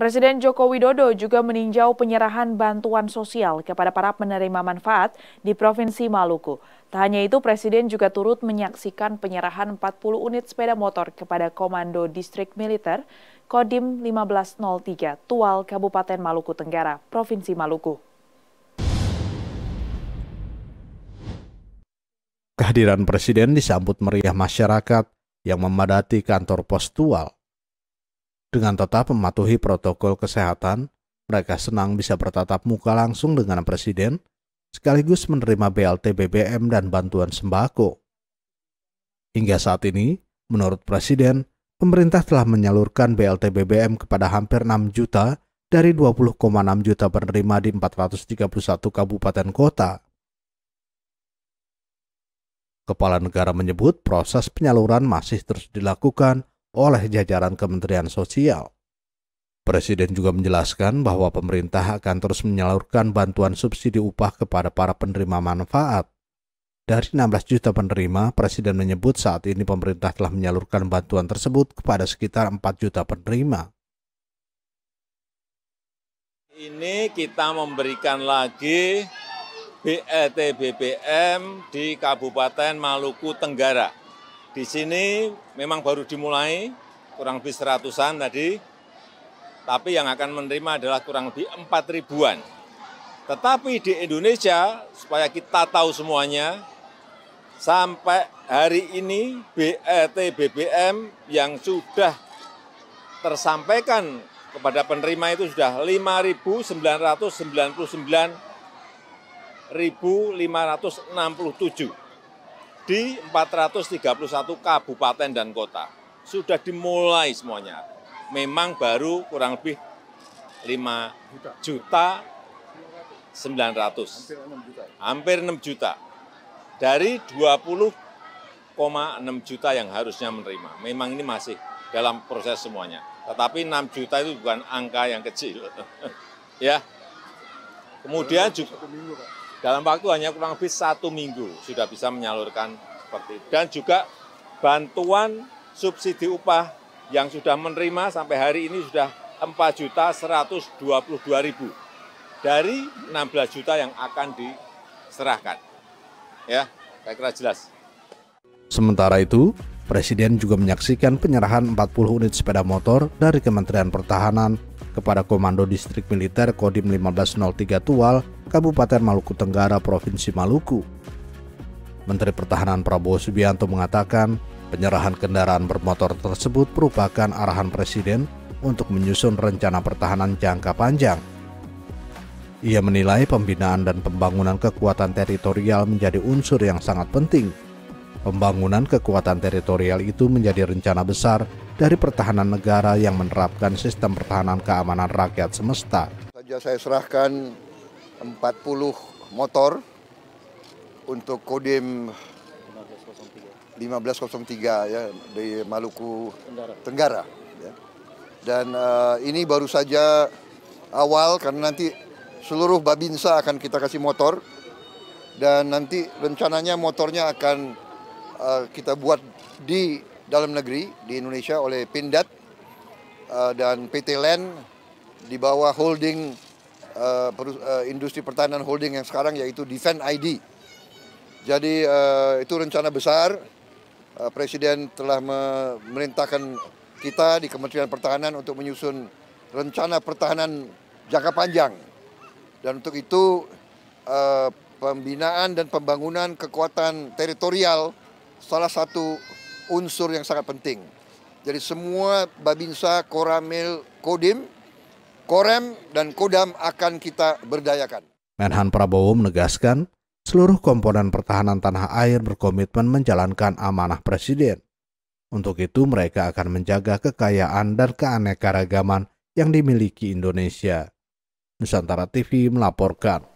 Presiden Joko Widodo juga meninjau penyerahan bantuan sosial kepada para penerima manfaat di Provinsi Maluku. Tak hanya itu, Presiden juga turut menyaksikan penyerahan 40 unit sepeda motor kepada Komando Distrik Militer Kodim 1503 Tual Kabupaten Maluku Tenggara, Provinsi Maluku. Kehadiran Presiden disambut meriah masyarakat yang memadati kantor pos Tual dengan tetap mematuhi protokol kesehatan, mereka senang bisa bertatap muka langsung dengan Presiden, sekaligus menerima BLT BBM dan bantuan sembako. Hingga saat ini, menurut Presiden, pemerintah telah menyalurkan BLT BBM kepada hampir 6 juta dari 20,6 juta penerima di 431 kabupaten kota. Kepala negara menyebut proses penyaluran masih terus dilakukan oleh jajaran Kementerian Sosial. Presiden juga menjelaskan bahwa pemerintah akan terus menyalurkan bantuan subsidi upah kepada para penerima manfaat. Dari 16 juta penerima, Presiden menyebut saat ini pemerintah telah menyalurkan bantuan tersebut kepada sekitar 4 juta penerima. Ini kita memberikan lagi BLT e BBM di Kabupaten Maluku Tenggara. Di sini memang baru dimulai, kurang lebih seratusan tadi, tapi yang akan menerima adalah kurang lebih empat ribuan. Tetapi di Indonesia, supaya kita tahu semuanya, sampai hari ini BLT e BBM yang sudah tersampaikan kepada penerima itu sudah 5.999.567 di 431 kabupaten dan kota. Sudah dimulai semuanya. Memang baru kurang lebih 5 juta 900. Hampir 6 juta. Dari 20,6 juta yang harusnya menerima. Memang ini masih dalam proses semuanya. Tetapi 6 juta itu bukan angka yang kecil. ya. Kemudian juga dalam waktu hanya kurang lebih satu minggu sudah bisa menyalurkan seperti itu. Dan juga bantuan subsidi upah yang sudah menerima sampai hari ini sudah juta ribu dari 16 juta yang akan diserahkan. Ya, saya kira jelas. Sementara itu, Presiden juga menyaksikan penyerahan 40 unit sepeda motor dari Kementerian Pertahanan kepada Komando Distrik Militer Kodim 1503 Tual Kabupaten Maluku Tenggara, Provinsi Maluku. Menteri Pertahanan Prabowo Subianto mengatakan, penyerahan kendaraan bermotor tersebut merupakan arahan Presiden untuk menyusun rencana pertahanan jangka panjang. Ia menilai pembinaan dan pembangunan kekuatan teritorial menjadi unsur yang sangat penting. Pembangunan kekuatan teritorial itu menjadi rencana besar dari pertahanan negara yang menerapkan sistem pertahanan keamanan rakyat semesta. Saja saya serahkan 40 motor untuk kodim 1503, ya di Maluku Tenggara. Ya. Dan uh, ini baru saja awal karena nanti seluruh babinsa akan kita kasih motor dan nanti rencananya motornya akan uh, kita buat di dalam negeri di Indonesia oleh Pindad uh, dan PT Land di bawah holding uh, industri pertahanan holding yang sekarang yaitu Defend ID. Jadi uh, itu rencana besar. Uh, Presiden telah memerintahkan kita di Kementerian Pertahanan untuk menyusun rencana pertahanan jangka panjang. Dan untuk itu uh, pembinaan dan pembangunan kekuatan teritorial salah satu unsur yang sangat penting. Jadi semua Babinsa, Koramil, Kodim Korem dan Kodam akan kita berdayakan. Menhan Prabowo menegaskan, seluruh komponen pertahanan tanah air berkomitmen menjalankan amanah Presiden. Untuk itu mereka akan menjaga kekayaan dan keanekaragaman yang dimiliki Indonesia. Nusantara TV melaporkan.